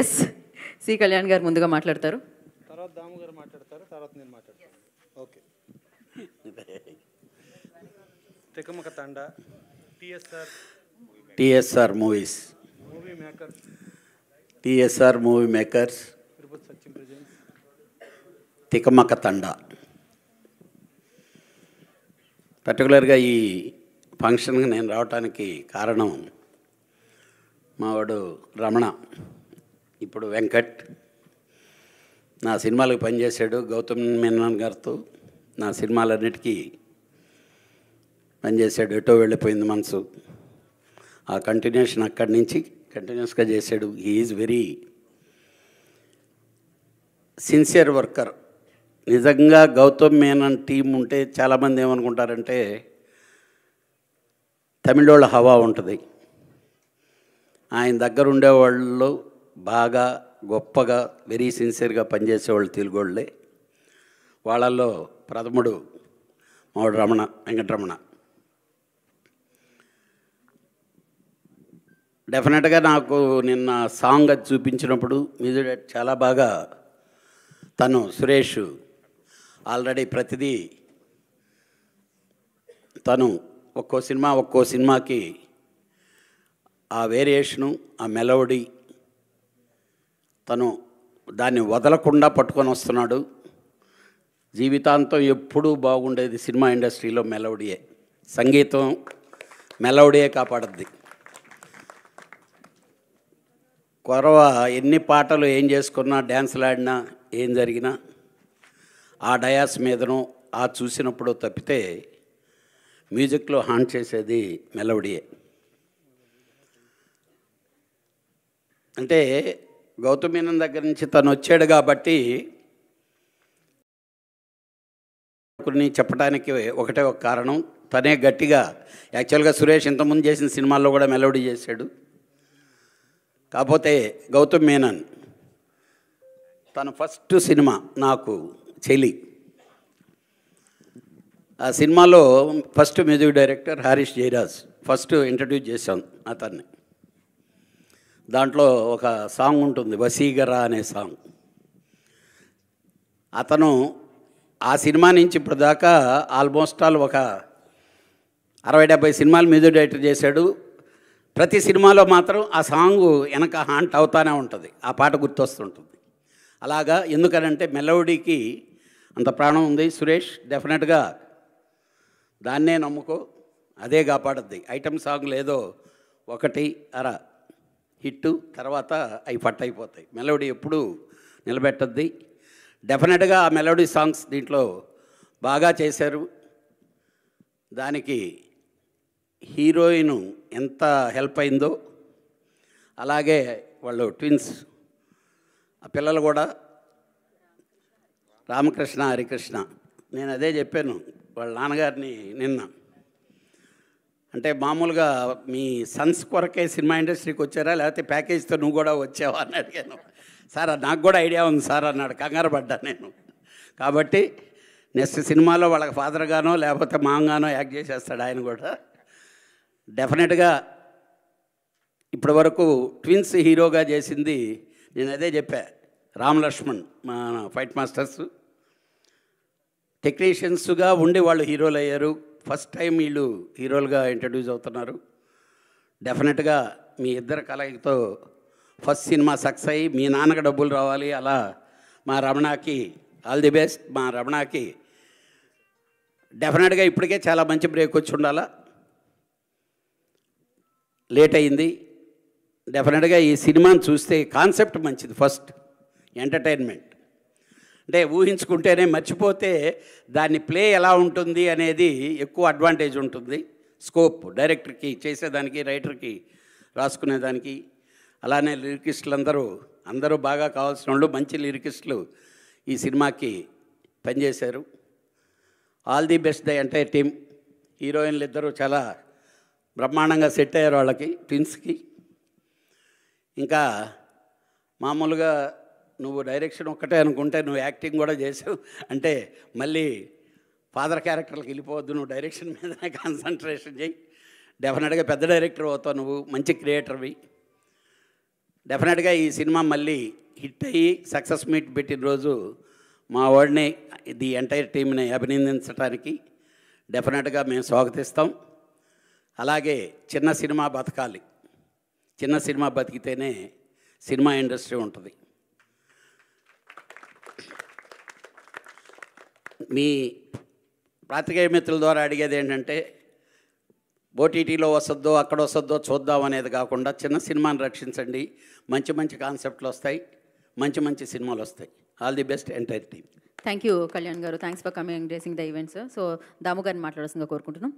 S C Kalyan గారు ముందుగా మాట్లాడతారు తర్వాత దాము గారు మాట్లాడతారు తర్వాత నేను మాట్లాడతాను okay Tikamaka Thanda TSR TSR movies movie makers TSR movie makers Tirupati Tikamaka Thanda పర్టికులర్గా ఈ ఫంక్షన్కి నేను రావటానికి కారణం మావాడు రమణ ఇప్పుడు వెంకట్ నా సినిమాలకు పనిచేశాడు గౌతమ్ మేనన్ గారితో నా సినిమాలన్నిటికీ పనిచేశాడు ఎటో వెళ్ళిపోయింది మనసు ఆ కంటిన్యూషన్ అక్కడి నుంచి కంటిన్యూస్గా చేశాడు ఈజ్ వెరీ సిన్సియర్ వర్కర్ నిజంగా గౌతమ్ మేనన్ టీం ఉంటే చాలామంది ఏమనుకుంటారంటే తమిళోళ్ళ హవా ఉంటుంది ఆయన దగ్గర ఉండేవాళ్ళు బాగా గొప్పగా వెరీ సిన్సియర్గా పనిచేసేవాళ్ళు తెలుగోళ్ళే వాళ్ళల్లో ప్రథముడు మామిడి రమణ వెంకటరమణ డెఫినెట్గా నాకు నిన్న సాంగ్ అది చూపించినప్పుడు మ్యూజిక్ చాలా బాగా తను సురేష్ ఆల్రెడీ ప్రతిదీ తను ఒక్కో సినిమా ఒక్కో సినిమాకి ఆ వేరియేషను ఆ మెలోడీ తను దాన్ని వదలకుండా పట్టుకొని వస్తున్నాడు జీవితాంతం ఎప్పుడూ బాగుండేది సినిమా ఇండస్ట్రీలో మెలోడీయే సంగీతం మెలోడీయే కాపాడద్ది కొరవ ఎన్ని పాటలు ఏం చేసుకున్నా డ్యాన్సులు ఆడినా ఏం జరిగినా ఆ డయాస్ మీదనో ఆ చూసినప్పుడు తప్పితే మ్యూజిక్లో హాన్ చేసేది మెలోడీయే అంటే గౌతమీనం దగ్గర నుంచి తను వచ్చాడు కాబట్టి చెప్పడానికి ఒకటే ఒక కారణం తనే గట్టిగా యాక్చువల్గా సురేష్ ఇంతకుముందు చేసిన సినిమాల్లో కూడా మెలోడీ చేశాడు కాకపోతే గౌతమ్ మేనన్ తన ఫస్ట్ సినిమా నాకు చెలి ఆ సినిమాలో first music director Harris Jayaraj first introduce చేశాం అతన్ని దాంట్లో ఒక సాంగ్ ఉంటుంది వసీగరా అనే సాంగ్ అతను ఆ సినిమా నుంచి ఇప్పుడు దాకా ఆల్మోస్ట్ ఆల్ ఒక అరవై డెబ్బై సినిమాలు మ్యూజిక్ డైరెక్టర్ చేశాడు ప్రతి సినిమాలో మాత్రం ఆ సాంగ్ వెనక హాంట్ అవుతానే ఉంటుంది ఆ పాట గుర్తొస్తుంటుంది అలాగా ఎందుకనంటే మెలోడీకి అంత ప్రాణం ఉంది సురేష్ డెఫినెట్గా దాన్నే నమ్ముకో అదే కాపాడుద్ది ఐటమ్ సాంగ్ లేదో ఒకటి అర హిట్టు తర్వాత అవి పట్ అయిపోతాయి మెలోడీ ఎప్పుడు నిలబెట్టద్ది డెఫినెట్గా ఆ మెలోడీ సాంగ్స్ దీంట్లో బాగా చేశారు దానికి హీరోయిన్ ఎంత హెల్ప్ అయిందో అలాగే వాళ్ళు ట్విన్స్ ఆ పిల్లలు కూడా రామకృష్ణ హరికృష్ణ నేను అదే చెప్పాను వాళ్ళ నాన్నగారిని నిన్న అంటే మామూలుగా మీ సన్స్ కొరకే సినిమా ఇండస్ట్రీకి వచ్చారా లేకపోతే ప్యాకేజ్తో నువ్వు కూడా వచ్చావా అని అడిగాను సార్ నాకు కూడా ఐడియా ఉంది సార్ అన్నాడు కంగారు పడ్డా నేను కాబట్టి నెక్స్ట్ సినిమాలో వాళ్ళకి ఫాదర్గానో లేకపోతే మాంగానో యాక్ట్ చేసేస్తాడు ఆయన కూడా డెఫినెట్గా ఇప్పటి వరకు ట్విన్స్ హీరోగా చేసింది నేను అదే చెప్పా రామ్ లక్ష్మణ్ మా ఫైట్ మాస్టర్స్ టెక్నీషియన్స్గా ఉండి వాళ్ళు హీరోలు అయ్యారు ఫస్ట్ టైం వీళ్ళు హీరోలుగా ఇంట్రడ్యూస్ అవుతున్నారు డెఫినెట్గా మీ ఇద్దరు కలయికతో ఫస్ట్ సినిమా సక్సెస్ అయ్యి మీ నాన్నకు డబ్బులు రావాలి అలా మా రమణకి ఆల్ ది బెస్ట్ మా రమణకి డెఫినెట్గా ఇప్పటికే చాలా మంచి బ్రేక్ వచ్చి ఉండాలా లేట్ అయింది డెఫినెట్గా ఈ సినిమాను చూస్తే కాన్సెప్ట్ మంచిది ఫస్ట్ ఎంటర్టైన్మెంట్ అంటే ఊహించుకుంటేనే మర్చిపోతే దాన్ని ప్లే ఎలా ఉంటుంది అనేది ఎక్కువ అడ్వాంటేజ్ ఉంటుంది స్కోప్ డైరెక్టర్కి చేసేదానికి రైటర్కి రాసుకునేదానికి అలానే లిరికిస్టులు అందరూ అందరూ బాగా కావాల్సిన వాళ్ళు మంచి లిరికిస్టులు ఈ సినిమాకి పనిచేశారు all the best the entire team హీరోయిన్లు ఇద్దరు చాలా బ్రహ్మాండంగా సెట్ అయ్యారు వాళ్ళకి ట్విన్స్కి ఇంకా మామూలుగా నువ్వు డైరెక్షన్ ఒక్కటే అనుకుంటే నువ్వు యాక్టింగ్ కూడా చేసావు అంటే మళ్ళీ ఫాదర్ క్యారెక్టర్లకు వెళ్ళిపోవద్దు నువ్వు డైరెక్షన్ మీద కాన్సన్ట్రేషన్ చేయి డెఫినెట్గా పెద్ద డైరెక్టర్ అవుతావు నువ్వు మంచి క్రియేటర్వి డెఫినెట్గా ఈ సినిమా మళ్ళీ హిట్ అయ్యి సక్సెస్ మీట్ పెట్టిన రోజు మా వాడిని ది ఎంటైర్ టీమ్ని అభినందించడానికి డెఫినెట్గా మేము స్వాగతిస్తాం అలాగే చిన్న సినిమా బతకాలి చిన్న సినిమా బతికితేనే సినిమా ఇండస్ట్రీ ఉంటుంది మీ ప్రాతికేయ మిత్రుల ద్వారా అడిగేది ఏంటంటే ఓటీటీలో వస్తుందో అక్కడ వస్తుందో చూద్దాం అనేది కాకుండా చిన్న సినిమాని రక్షించండి మంచి మంచి కాన్సెప్ట్లు వస్తాయి మంచి మంచి సినిమాలు వస్తాయి all the best entire team thank you Kalyan garu thanks for coming gracing the event sir so Damu గారిని మాట్లాడాల్సిందిగా కోరుకుంటున్నాం